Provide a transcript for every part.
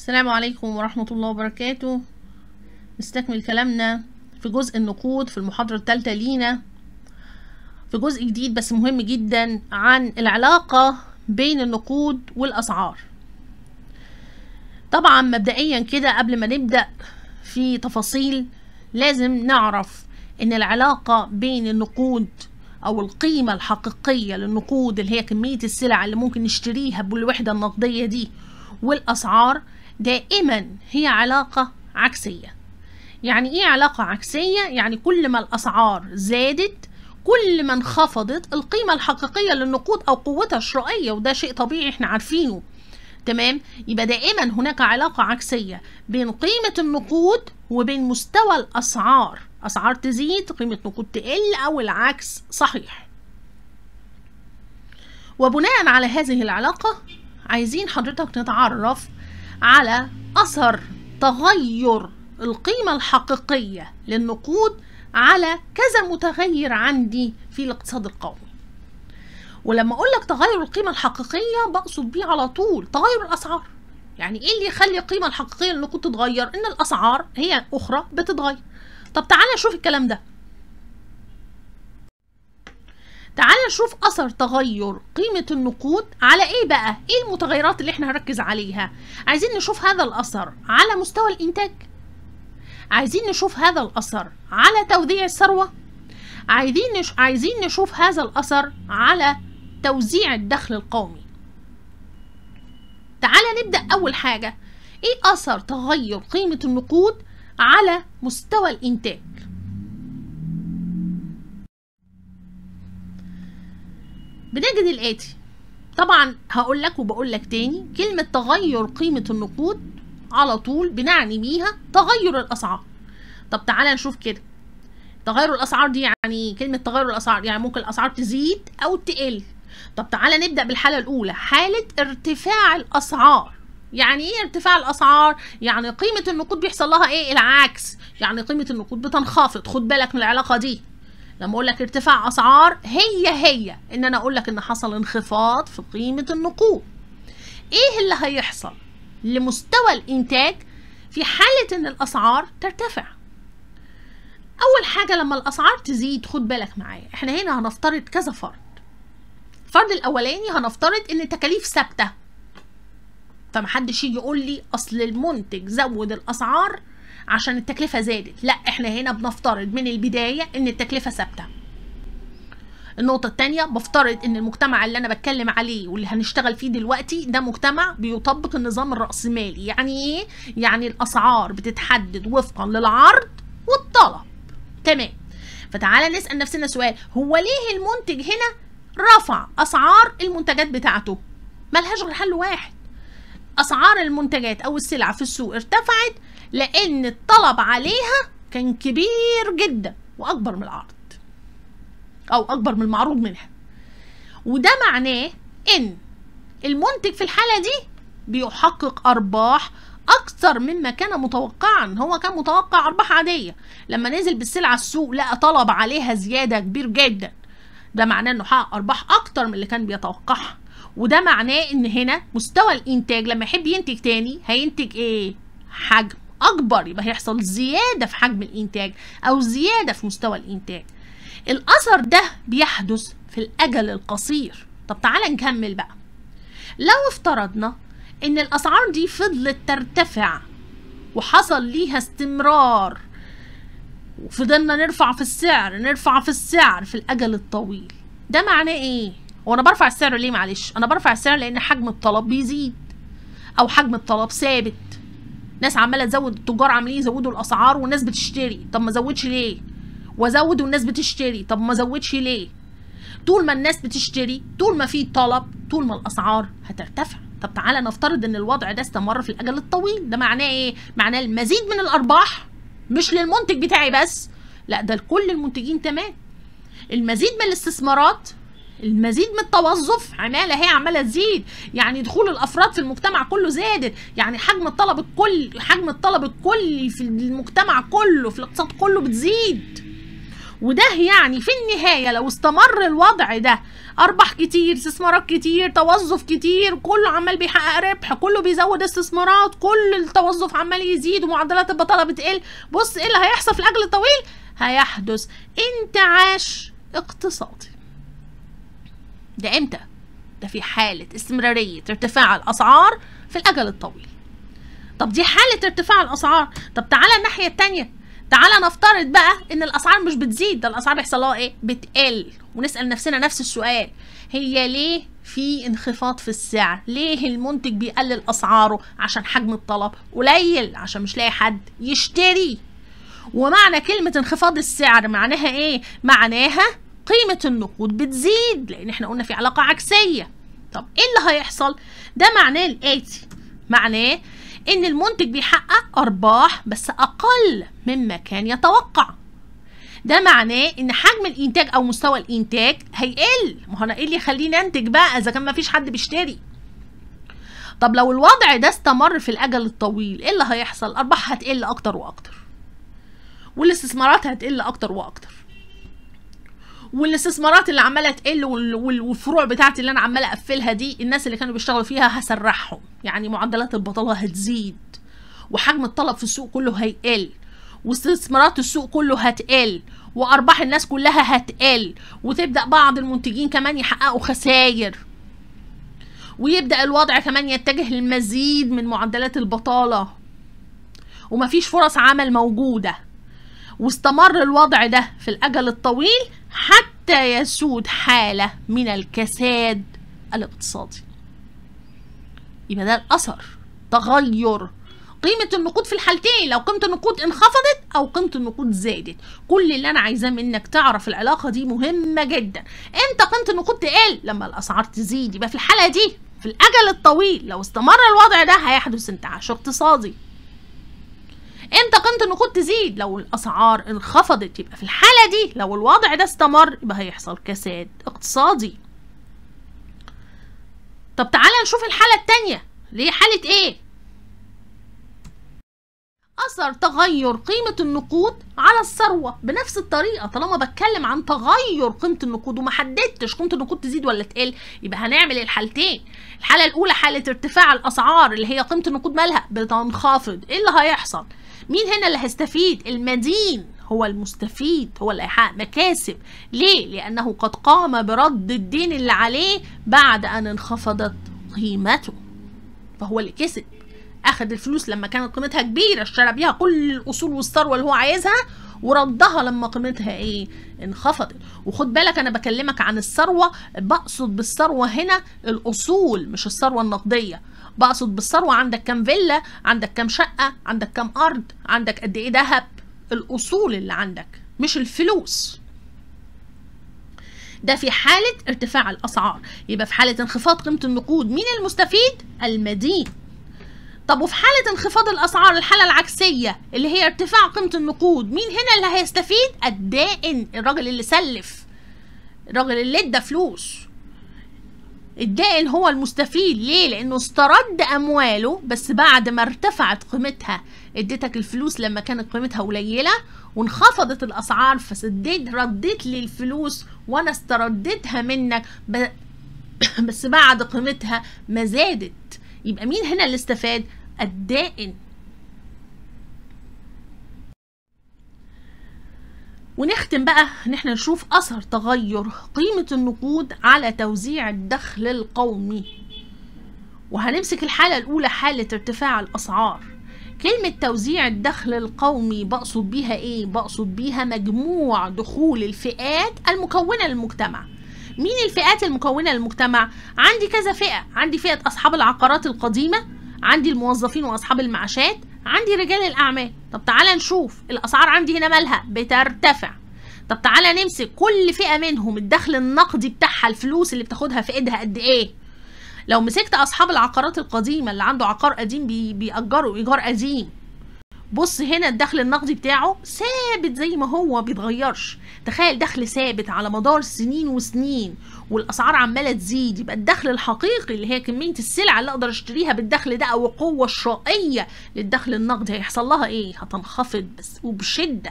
السلام عليكم ورحمة الله وبركاته نستكمل كلامنا في جزء النقود في المحاضرة الثالثة لينا في جزء جديد بس مهم جدا عن العلاقة بين النقود والأسعار طبعا مبدئيا كده قبل ما نبدأ في تفاصيل لازم نعرف ان العلاقة بين النقود او القيمة الحقيقية للنقود اللي هي كمية السلع اللي ممكن نشتريها بالوحدة النقدية دي والاسعار دائما هي علاقة عكسية يعني ايه علاقة عكسية؟ يعني كل ما الأسعار زادت كل ما انخفضت القيمة الحقيقية للنقود أو قوتها الشرائية وده شيء طبيعي احنا عارفينه تمام يبقى دائما هناك علاقة عكسية بين قيمة النقود وبين مستوى الأسعار أسعار تزيد قيمة نقود تقل أو العكس صحيح وبناء على هذه العلاقة عايزين حضرتك نتعرف على أثر تغير القيمة الحقيقية للنقود على كذا متغير عندي في الاقتصاد القومي ولما اقول لك تغير القيمه الحقيقيه بقصد بيه على طول تغير الاسعار يعني ايه اللي يخلي القيمه الحقيقيه للنقود تتغير ان الاسعار هي اخرى بتتغير طب تعالى شوف الكلام ده تعال نشوف اثر تغير قيمه النقود على ايه بقى ايه المتغيرات اللي احنا هنركز عليها عايزين نشوف هذا الاثر على مستوى الانتاج عايزين نشوف هذا الاثر على توزيع الثروه عايزين نش... عايزين نشوف هذا الاثر على توزيع الدخل القومي تعال نبدا اول حاجه ايه اثر تغير قيمه النقود على مستوى الانتاج بنجد الآتي طبعا هقول لك وبقول لك تاني كلمة تغير قيمة النقود على طول بنعني بيها تغير الأسعار طب تعالى نشوف كده تغير الأسعار دي يعني كلمة تغير الأسعار يعني ممكن الأسعار تزيد أو تقل طب تعالى نبدأ بالحالة الأولى حالة ارتفاع الأسعار يعني ايه ارتفاع الاسعار يعني قيمه النقود بيحصل لها ايه العكس يعني قيمه النقود بتنخفض خد بالك من العلاقه دي لما اقول لك ارتفاع اسعار هي هي ان انا اقول لك ان حصل انخفاض في قيمه النقود ايه اللي هيحصل لمستوى الانتاج في حاله ان الاسعار ترتفع اول حاجه لما الاسعار تزيد خد بالك معايا احنا هنا هنفترض كذا فرض الفرض الاولاني هنفترض ان التكاليف ثابته فمحدش يجي يقول لي اصل المنتج زود الاسعار عشان التكلفه زادت لا احنا هنا بنفترض من البدايه ان التكلفه ثابته النقطة التانية بفترض ان المجتمع اللي انا بتكلم عليه واللي هنشتغل فيه دلوقتي ده مجتمع بيطبق النظام الرأسمالي يعني ايه؟ يعني الاسعار بتتحدد وفقا للعرض والطلب تمام فتعالى نسأل نفسنا سؤال هو ليه المنتج هنا رفع اسعار المنتجات بتاعته ملهاش غير حل واحد أسعار المنتجات أو السلع في السوق ارتفعت لأن الطلب عليها كان كبير جدا وأكبر من العرض أو أكبر من المعروض منها وده معناه إن المنتج في الحالة دي بيحقق أرباح أكثر مما كان متوقعا هو كان متوقع أرباح عادية لما نزل بالسلعة السوق لقى طلب عليها زيادة كبير جدا ده معناه إنه حقق أرباح أكتر من اللي كان بيتوقعها وده معناه ان هنا مستوى الانتاج لما يحب ينتج تاني هينتج ايه حجم اكبر يبقى هيحصل زياده في حجم الانتاج او زياده في مستوى الانتاج الاثر ده بيحدث في الاجل القصير طب تعالى نكمل بقى لو افترضنا ان الاسعار دي فضلت ترتفع وحصل ليها استمرار وفضلنا نرفع في السعر نرفع في السعر في الاجل الطويل ده معناه ايه هو انا برفع السعر ليه معلش انا برفع السعر لان حجم الطلب بيزيد او حجم الطلب ثابت ناس عماله تزود التجار عاملين يزودوا الاسعار والناس بتشتري طب ما زودش ليه وازود والناس بتشتري طب ما زودش ليه طول ما الناس بتشتري طول ما في طلب طول ما الاسعار هترتفع طب تعالى نفترض ان الوضع ده استمر في الاجل الطويل ده معناه ايه معناه المزيد من الارباح مش للمنتج بتاعي بس لا ده لكل المنتجين تمام المزيد من الاستثمارات المزيد من التوظف عماله هي عماله تزيد يعني دخول الافراد في المجتمع كله زادت يعني حجم الطلب الكل حجم الطلب الكلي في المجتمع كله في الاقتصاد كله بتزيد وده يعني في النهايه لو استمر الوضع ده ارباح كتير استثمارات كتير توظف كتير كله عمال بيحقق ربح كله بيزود استثمارات كل التوظف عمال يزيد ومعدلات البطاله بتقل بص ايه اللي هيحصل في الاجل الطويل هيحدث انتعاش اقتصادي ده امتى ده في حالة استمرارية ارتفاع الأسعار في الأجل الطويل طب دي حالة ارتفاع الأسعار طب تعالى الناحية التانية تعالى نفترض بقى ان الاسعار مش بتزيد ده الاسعار بيحصل لها ايه بتقل ونسال نفسنا نفس السؤال هي ليه في انخفاض في السعر ليه المنتج بيقلل اسعاره عشان حجم الطلب قليل عشان مش لاقي حد يشتري ومعنى كلمه انخفاض السعر معناها ايه معناها قيمة النقود بتزيد لأن احنا قلنا في علاقة عكسية طب ايه اللي هيحصل؟ ده معناه الآتي معناه ان المنتج بيحقق أرباح بس أقل مما كان يتوقع ده معناه ان حجم الانتاج او مستوى الانتاج هيقل ما هو انا ايه اللي يخليني انتج بقى اذا كان مفيش حد بيشتري طب لو الوضع ده استمر في الاجل الطويل ايه اللي هيحصل الارباح هتقل اكتر واكتر والاستثمارات هتقل اكتر واكتر والاستثمارات اللي عماله إيه، تقل والفروع بتاعتي اللي انا عماله اقفلها دي الناس اللي كانوا بيشتغلوا فيها هسرحهم يعني معدلات البطاله هتزيد وحجم الطلب في السوق كله هيقل واستثمارات السوق كله هتقل وارباح الناس كلها هتقل وتبدا بعض المنتجين كمان يحققوا خساير ويبدا الوضع كمان يتجه للمزيد من معدلات البطاله ومفيش فرص عمل موجوده واستمر الوضع ده في الأجل الطويل حتى يسود حالة من الكساد الاقتصادي يبقى ده الأثر تغير قيمة النقود في الحالتين لو قيمة النقود انخفضت أو قيمة النقود زادت كل اللي أنا عايزاه منك تعرف العلاقة دي مهمة جدا امتى قيمة النقود تقل لما الأسعار تزيد يبقى في الحالة دي في الأجل الطويل لو استمر الوضع ده هيحدث انتعاش اقتصادي امتى قيمه النقود تزيد لو الاسعار انخفضت يبقى في الحاله دي لو الوضع ده استمر يبقى هيحصل كساد اقتصادي طب تعالى نشوف الحاله التانية اللي هي حاله ايه اثر تغير قيمه النقود على الثروه بنفس الطريقه طالما بتكلم عن تغير قيمه النقود وما حددتش قيمه النقود تزيد ولا تقل يبقى هنعمل الحالتين الحاله الاولى حاله ارتفاع الاسعار اللي هي قيمه النقود مالها بتنخفض ايه اللي هيحصل مين هنا اللي هيستفيد المدين هو المستفيد هو اللي هيحقق مكاسب ليه لانه قد قام برد الدين اللي عليه بعد ان انخفضت قيمته فهو اللي كسب اخذ الفلوس لما كانت قيمتها كبيره اشترى بيها كل الاصول والثروه اللي هو عايزها وردها لما قيمتها ايه انخفضت وخد بالك انا بكلمك عن الثروه بقصد بالثروه هنا الاصول مش الثروه النقديه بقصد بالثروه عندك كام فيلا عندك كام شقه عندك كام ارض عندك قد ايه ذهب الاصول اللي عندك مش الفلوس ده في حالة ارتفاع الأسعار يبقى في حالة انخفاض قيمة النقود مين المستفيد؟ المدين طب وفي حالة انخفاض الأسعار الحالة العكسية اللي هي ارتفاع قيمة النقود مين هنا اللي هيستفيد؟ الدائن الراجل اللي سلف الراجل اللي ادى فلوس الدائن هو المستفيد ليه لانه استرد امواله بس بعد ما ارتفعت قيمتها اديتك الفلوس لما كانت قيمتها قليله وانخفضت الاسعار فسديت رديت لي الفلوس وانا استرديتها منك بس بعد قيمتها ما زادت يبقى مين هنا اللي استفاد الدائن ونختم بقى ان احنا نشوف اثر تغير قيمة النقود على توزيع الدخل القومي وهنمسك الحالة الاولى حالة ارتفاع الاسعار كلمة توزيع الدخل القومي بقصد بيها ايه؟ بقصد بيها مجموع دخول الفئات المكونة للمجتمع مين الفئات المكونة للمجتمع؟ عندي كذا فئة عندي فئة اصحاب العقارات القديمة عندي الموظفين واصحاب المعاشات عندي رجال الاعمال طب تعالى نشوف الاسعار عندي هنا مالها بترتفع طب تعالى نمسك كل فئه منهم الدخل النقدي بتاعها الفلوس اللي بتاخدها في ايدها قد ايه لو مسكت اصحاب العقارات القديمه اللي عنده عقار قديم بي بيأجروا ايجار قديم بص هنا الدخل النقدي بتاعه ثابت زي ما هو بيتغيرش تخيل دخل ثابت على مدار سنين وسنين والاسعار عماله تزيد يبقى الدخل الحقيقي اللي هي كميه السلع اللي اقدر اشتريها بالدخل ده او القوه الشرائيه للدخل النقدي هيحصل لها ايه هتنخفض بس وبشده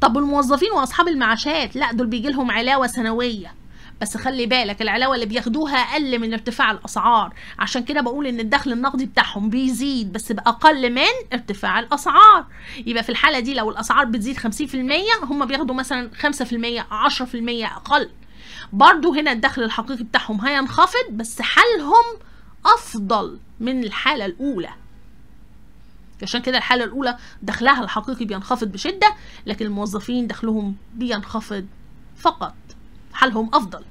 طب الموظفين واصحاب المعاشات لا دول بيجي لهم علاوه سنويه بس خلي بالك العلاوه اللي بياخدوها اقل من ارتفاع الاسعار عشان كده بقول ان الدخل النقدي بتاعهم بيزيد بس باقل من ارتفاع الاسعار يبقى في الحاله دي لو الاسعار بتزيد 50% هم بياخدوا مثلا 5% 10% اقل برضو هنا الدخل الحقيقي بتاعهم هينخفض بس حالهم افضل من الحاله الاولى عشان كده الحاله الاولى دخلها الحقيقي بينخفض بشده لكن الموظفين دخلهم بينخفض فقط حالهم افضل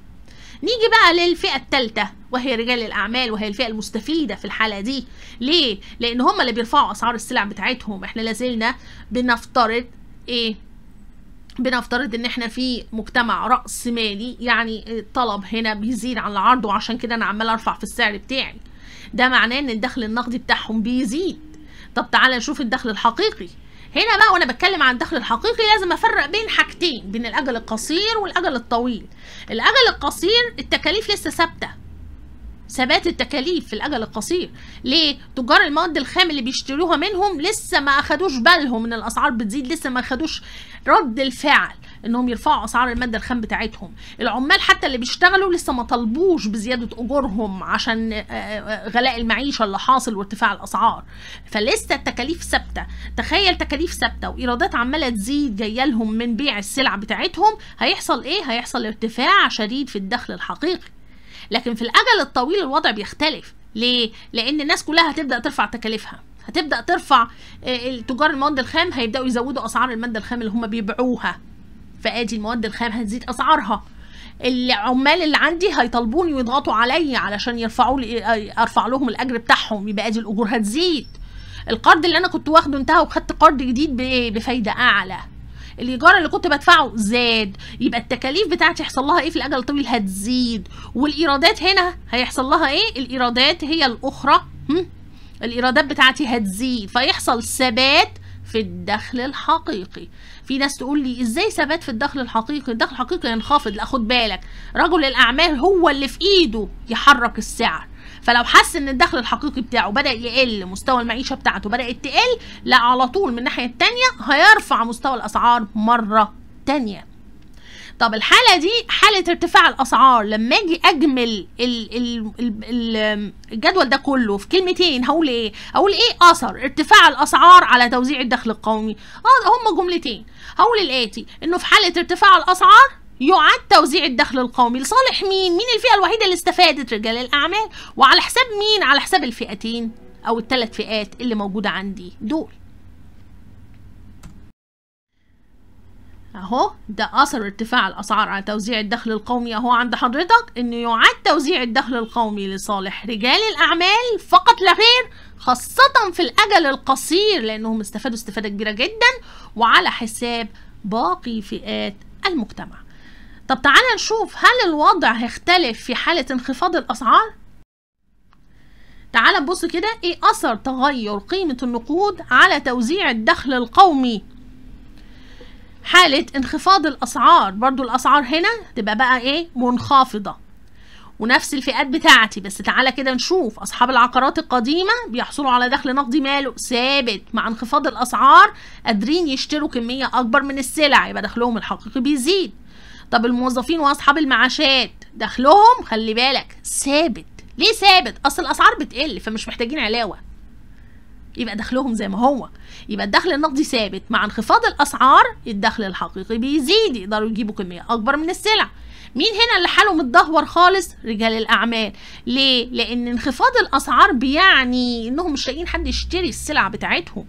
نيجي بقى للفئه الثالثه وهي رجال الاعمال وهي الفئه المستفيده في الحاله دي ليه لان هم اللي بيرفعوا اسعار السلع بتاعتهم احنا لازلنا بنفترض ايه بنفترض ان احنا في مجتمع راس مالي يعني الطلب هنا بيزيد عن العرض وعشان كده انا عمال ارفع في السعر بتاعي ده معناه ان الدخل النقدي بتاعهم بيزيد طب تعالى نشوف الدخل الحقيقي هنا بقى وانا بتكلم عن الدخل الحقيقي لازم افرق بين حاجتين بين الاجل القصير والاجل الطويل الاجل القصير التكاليف لسه ثابته ثبات التكاليف في الاجل القصير ليه تجار المواد الخام اللي بيشتروها منهم لسه ما اخدوش بالهم ان الاسعار بتزيد لسه ما اخدوش رد الفعل انهم يرفعوا اسعار الماده الخام بتاعتهم العمال حتى اللي بيشتغلوا لسه ما طلبوش بزياده اجورهم عشان آه، آه، غلاء المعيشه اللي حاصل وارتفاع الاسعار فلسه التكاليف ثابته تخيل تكاليف ثابته وايرادات عماله تزيد جايه لهم من بيع السلع بتاعتهم هيحصل ايه هيحصل ارتفاع شديد في الدخل الحقيقي لكن في الأجل الطويل الوضع بيختلف ليه؟ لأن الناس كلها هتبدأ ترفع تكاليفها هتبدأ ترفع آه، تجار المواد الخام هيبدأوا يزودوا أسعار المادة الخام اللي هم بيبيعوها فآدي المواد الخام هتزيد أسعارها العمال اللي عندي هيطالبوني ويضغطوا عليا علشان يرفعوا لي آه، ارفع لهم الاجر بتاعهم يبقى ادي الاجور هتزيد القرض اللي انا كنت واخده انتهى وخدت قرض جديد بفايده اعلى الايجار اللي كنت بدفعه زاد يبقى التكاليف بتاعتي يحصل لها ايه في الاجل الطويل هتزيد والايرادات هنا هيحصل لها ايه الايرادات هي الاخرى هم؟ الايرادات بتاعتي هتزيد فيحصل ثبات في الدخل الحقيقي في ناس تقول لي ازاي ثبات في الدخل الحقيقي الدخل الحقيقي ينخفض لا خد بالك رجل الاعمال هو اللي في ايده يحرك السعر فلو حس ان الدخل الحقيقي بتاعه بدا يقل مستوى المعيشه بتاعته بدات تقل لا على طول من الناحيه الثانيه هيرفع مستوى الاسعار مره ثانيه طب الحاله دي حاله ارتفاع الاسعار لما اجي اجمل ال ال ال الجدول ده كله في كلمتين هقول ايه هقول ايه اثر ارتفاع الاسعار على توزيع الدخل القومي اه هما جملتين هقول الاتي انه في حاله ارتفاع الاسعار يعاد توزيع الدخل القومي لصالح مين؟ مين الفئة الوحيدة اللي استفادت رجال الأعمال؟ وعلى حساب مين؟ على حساب الفئتين أو الثلاث فئات اللي موجودة عندي دول. أهو ده أثر ارتفاع الأسعار على توزيع الدخل القومي أهو عند حضرتك إنه يعاد توزيع الدخل القومي لصالح رجال الأعمال فقط لا غير خاصة في الأجل القصير لأنهم استفادوا استفادة كبيرة جدا وعلى حساب باقي فئات المجتمع. طب تعالى نشوف هل الوضع هيختلف في حالة انخفاض الأسعار؟ تعالى نبص كده ايه أثر تغير قيمة النقود على توزيع الدخل القومي حالة انخفاض الأسعار برضو الأسعار هنا تبقى بقى ايه منخفضة ونفس الفئات بتاعتي بس تعالى كده نشوف أصحاب العقارات القديمة بيحصلوا على دخل نقدي ماله ثابت مع انخفاض الأسعار قادرين يشتروا كمية أكبر من السلع يبقى دخلهم الحقيقي بيزيد طب الموظفين واصحاب المعاشات دخلهم خلي بالك ثابت ليه ثابت اصل الاسعار بتقل فمش محتاجين علاوه يبقى دخلهم زي ما هو يبقى الدخل النقدي ثابت مع انخفاض الاسعار الدخل الحقيقي بيزيد يقدروا يجيبوا كميه اكبر من السلع مين هنا اللي حاله متدهور خالص رجال الاعمال ليه لان انخفاض الاسعار بيعني انهم مش لاقيين حد يشتري السلع بتاعتهم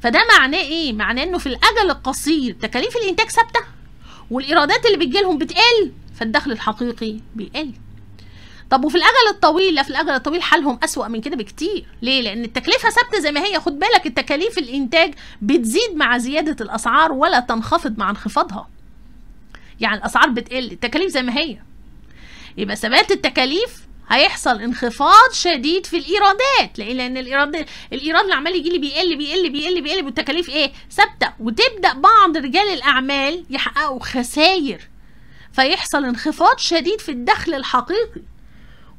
فده معناه ايه معناه انه في الاجل القصير تكاليف الانتاج ثابته والايرادات اللي بتجي لهم بتقل فالدخل الحقيقي بيقل طب وفي الاجل الطويل لا في الاجل الطويل حالهم اسوا من كده بكتير ليه لان التكلفه ثابته زي ما هي خد بالك التكاليف الانتاج بتزيد مع زياده الاسعار ولا تنخفض مع انخفاضها يعني الاسعار بتقل التكاليف زي ما هي يبقى ثبات التكاليف هيحصل انخفاض شديد في الايرادات ليه لان الايراد الايراد اللي عمال يجي لي بيقل بيقل بيقل بيقل والتكاليف ايه ثابته وتبدا بعض رجال الاعمال يحققوا خسائر فيحصل انخفاض شديد في الدخل الحقيقي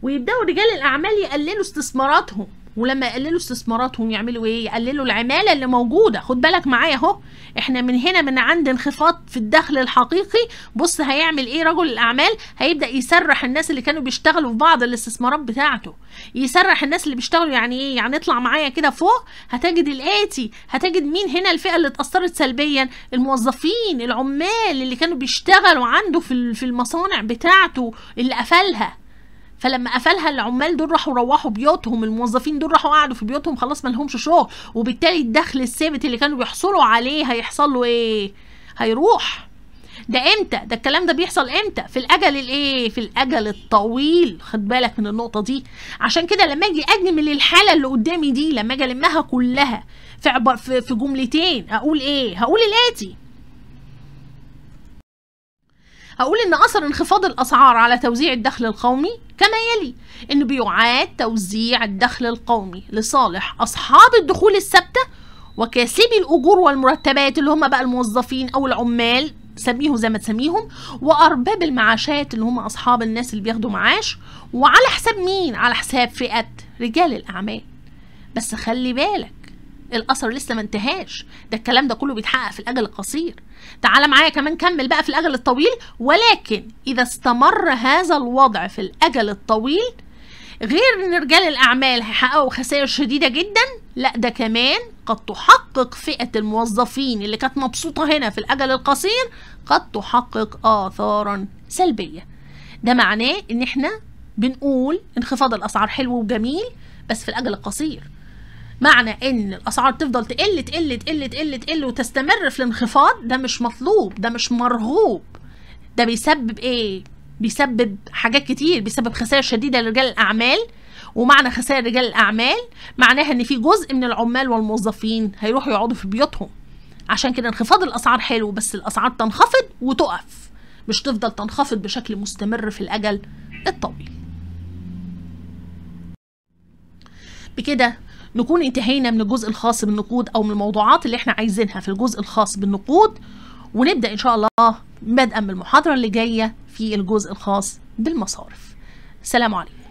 ويبداوا رجال الاعمال يقللوا استثماراتهم ولما يقللوا استثماراتهم يعملوا ايه يقللوا العماله اللي موجوده خد بالك معايا اهو احنا من هنا من عند انخفاض في الدخل الحقيقي بص هيعمل ايه رجل الاعمال هيبدا يسرح الناس اللي كانوا بيشتغلوا في بعض الاستثمارات بتاعته يسرح الناس اللي بيشتغلوا يعني ايه يعني اطلع معايا كده فوق هتجد الاتي هتجد مين هنا الفئه اللي اتاثرت سلبيا الموظفين العمال اللي كانوا بيشتغلوا عنده في المصانع بتاعته اللي قفلها فلما قفلها العمال دول راحوا روحوا بيوتهم الموظفين دول راحوا قعدوا في بيوتهم خلاص ما لهمش شغل وبالتالي الدخل الثابت اللي كانوا بيحصلوا عليه هيحصل له ايه هيروح ده امتى ده الكلام ده بيحصل امتى في الاجل الايه في الاجل الطويل خد بالك من النقطه دي عشان كده لما اجي اجمل الحاله اللي قدامي دي لما اجي المها كلها في عبر في, في جملتين اقول ايه هقول الاتي هقول ان اثر انخفاض الاسعار على توزيع الدخل القومي كما يلي أنه بيعاد توزيع الدخل القومي لصالح أصحاب الدخول الثابتة وكاسبي الأجور والمرتبات اللي هم بقى الموظفين أو العمال سميهم زي ما تسميهم وأرباب المعاشات اللي هم أصحاب الناس اللي بياخدوا معاش وعلى حساب مين؟ على حساب فئة رجال الأعمال بس خلي بالك الأثر لسه ما انتهاش ده الكلام ده كله بيتحقق في الأجل القصير تعال معايا كمان كمل بقى في الأجل الطويل ولكن إذا استمر هذا الوضع في الأجل الطويل غير ان رجال الاعمال هيحققوا خسائر شديده جدا لا ده كمان قد تحقق فئه الموظفين اللي كانت مبسوطه هنا في الاجل القصير قد تحقق اثارا سلبيه ده معناه ان احنا بنقول انخفاض الاسعار حلو وجميل بس في الاجل القصير معنى ان الاسعار تفضل تقل تقل تقل تقل تقل وتستمر في الانخفاض ده مش مطلوب ده مش مرغوب ده بيسبب ايه بيسبب حاجات كتير بيسبب خسائر شديده لرجال الاعمال ومعنى خسائر رجال الاعمال معناها ان في جزء من العمال والموظفين هيروحوا يقعدوا في بيوتهم عشان كده انخفاض الاسعار حلو بس الاسعار تنخفض وتقف مش تفضل تنخفض بشكل مستمر في الاجل الطويل بكده نكون انتهينا من الجزء الخاص بالنقود او من الموضوعات اللي احنا عايزينها في الجزء الخاص بالنقود ونبدا ان شاء الله بدءا من المحاضره اللي جايه في الجزء الخاص بالمصارف سلام عليكم